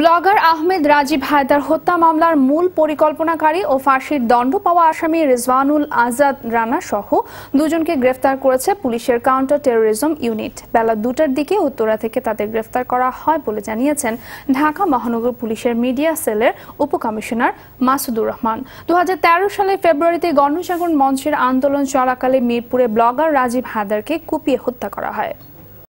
blogger Ahmed Rajib Haider হত্যা মামলার মূল পরিকল্পনাকারী ও ফাঁসির দণ্ড পাওয়া আসামি রিজওয়ানুল আজাদ রানা সহ দুজনকে গ্রেফতার করেছে পুলিশের কাউন্টার টেরোরিজম ইউনিট বেলা দুটার দিকে উত্তরা থেকে তাদের গ্রেফতার করা হয় বলে জানিয়েছেন ঢাকা মহানগর পুলিশের মিডিয়া সেলের উপকমিশনার মাসুদুর রহমান দু সালে ফেব্রুয়ারিতে গণজাগরণ মঞ্চের আন্দোলন চলাকালে মিরপুরে ব্লগার রাজীব হায়দারকে কুপিয়ে হত্যা করা হয়